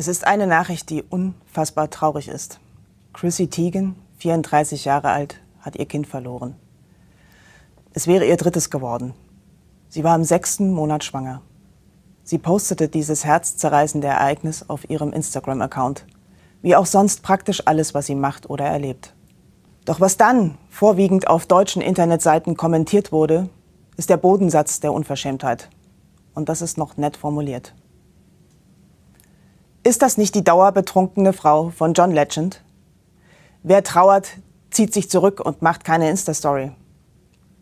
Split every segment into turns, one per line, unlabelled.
Es ist eine Nachricht, die unfassbar traurig ist. Chrissy Teigen, 34 Jahre alt, hat ihr Kind verloren. Es wäre ihr drittes geworden. Sie war im sechsten Monat schwanger. Sie postete dieses herzzerreißende Ereignis auf ihrem Instagram-Account. Wie auch sonst praktisch alles, was sie macht oder erlebt. Doch was dann vorwiegend auf deutschen Internetseiten kommentiert wurde, ist der Bodensatz der Unverschämtheit. Und das ist noch nett formuliert. Ist das nicht die dauerbetrunkene Frau von John Legend? Wer trauert, zieht sich zurück und macht keine Insta-Story.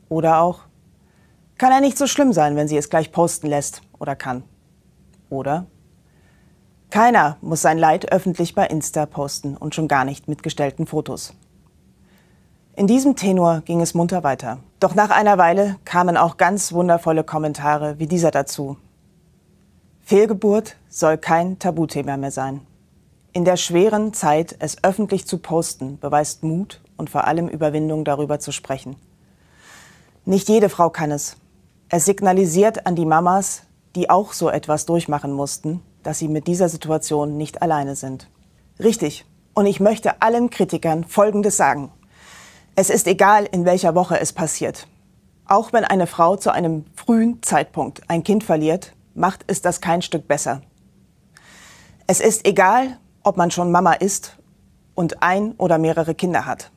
Oder auch, kann er nicht so schlimm sein, wenn sie es gleich posten lässt oder kann. Oder, keiner muss sein Leid öffentlich bei Insta posten und schon gar nicht mit gestellten Fotos. In diesem Tenor ging es munter weiter. Doch nach einer Weile kamen auch ganz wundervolle Kommentare wie dieser dazu, Fehlgeburt soll kein Tabuthema mehr sein. In der schweren Zeit, es öffentlich zu posten, beweist Mut und vor allem Überwindung, darüber zu sprechen. Nicht jede Frau kann es. Es signalisiert an die Mamas, die auch so etwas durchmachen mussten, dass sie mit dieser Situation nicht alleine sind. Richtig. Und ich möchte allen Kritikern Folgendes sagen. Es ist egal, in welcher Woche es passiert. Auch wenn eine Frau zu einem frühen Zeitpunkt ein Kind verliert, macht es das kein Stück besser. Es ist egal, ob man schon Mama ist und ein oder mehrere Kinder hat.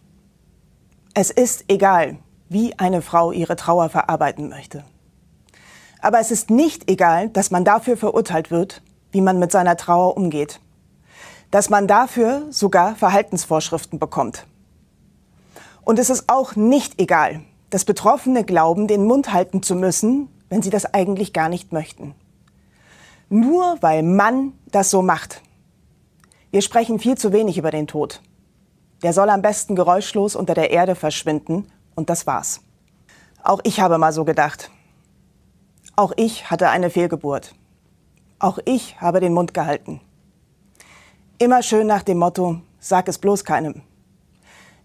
Es ist egal, wie eine Frau ihre Trauer verarbeiten möchte. Aber es ist nicht egal, dass man dafür verurteilt wird, wie man mit seiner Trauer umgeht. Dass man dafür sogar Verhaltensvorschriften bekommt. Und es ist auch nicht egal, dass Betroffene glauben, den Mund halten zu müssen, wenn sie das eigentlich gar nicht möchten nur weil man das so macht. Wir sprechen viel zu wenig über den Tod. Der soll am besten geräuschlos unter der Erde verschwinden und das war's. Auch ich habe mal so gedacht. Auch ich hatte eine Fehlgeburt. Auch ich habe den Mund gehalten. Immer schön nach dem Motto, sag es bloß keinem.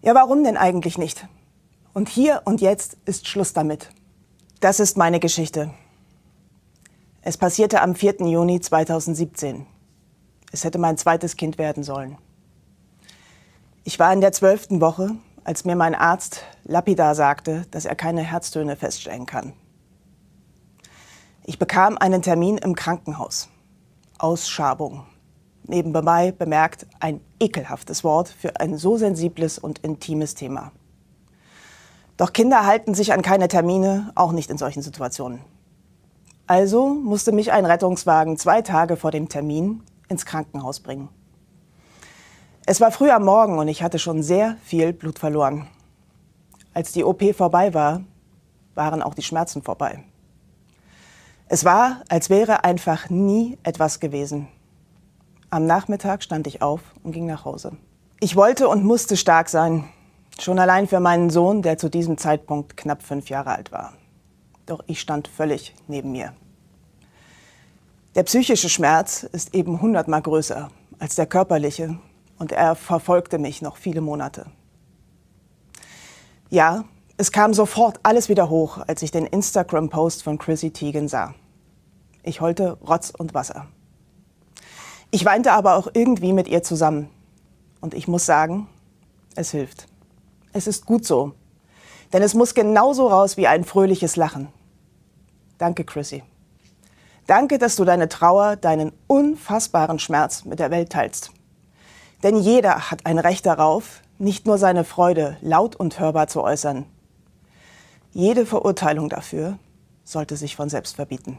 Ja, warum denn eigentlich nicht? Und hier und jetzt ist Schluss damit. Das ist meine Geschichte. Es passierte am 4. Juni 2017. Es hätte mein zweites Kind werden sollen. Ich war in der zwölften Woche, als mir mein Arzt lapidar sagte, dass er keine Herztöne feststellen kann. Ich bekam einen Termin im Krankenhaus. Ausschabung. Nebenbei bemerkt ein ekelhaftes Wort für ein so sensibles und intimes Thema. Doch Kinder halten sich an keine Termine, auch nicht in solchen Situationen. Also musste mich ein Rettungswagen zwei Tage vor dem Termin ins Krankenhaus bringen. Es war früh am Morgen und ich hatte schon sehr viel Blut verloren. Als die OP vorbei war, waren auch die Schmerzen vorbei. Es war, als wäre einfach nie etwas gewesen. Am Nachmittag stand ich auf und ging nach Hause. Ich wollte und musste stark sein, schon allein für meinen Sohn, der zu diesem Zeitpunkt knapp fünf Jahre alt war doch ich stand völlig neben mir. Der psychische Schmerz ist eben hundertmal größer als der körperliche und er verfolgte mich noch viele Monate. Ja, es kam sofort alles wieder hoch, als ich den Instagram-Post von Chrissy Teigen sah. Ich heulte Rotz und Wasser. Ich weinte aber auch irgendwie mit ihr zusammen. Und ich muss sagen, es hilft. Es ist gut so. Denn es muss genauso raus wie ein fröhliches Lachen. Danke, Chrissy. Danke, dass du deine Trauer, deinen unfassbaren Schmerz mit der Welt teilst. Denn jeder hat ein Recht darauf, nicht nur seine Freude laut und hörbar zu äußern. Jede Verurteilung dafür sollte sich von selbst verbieten.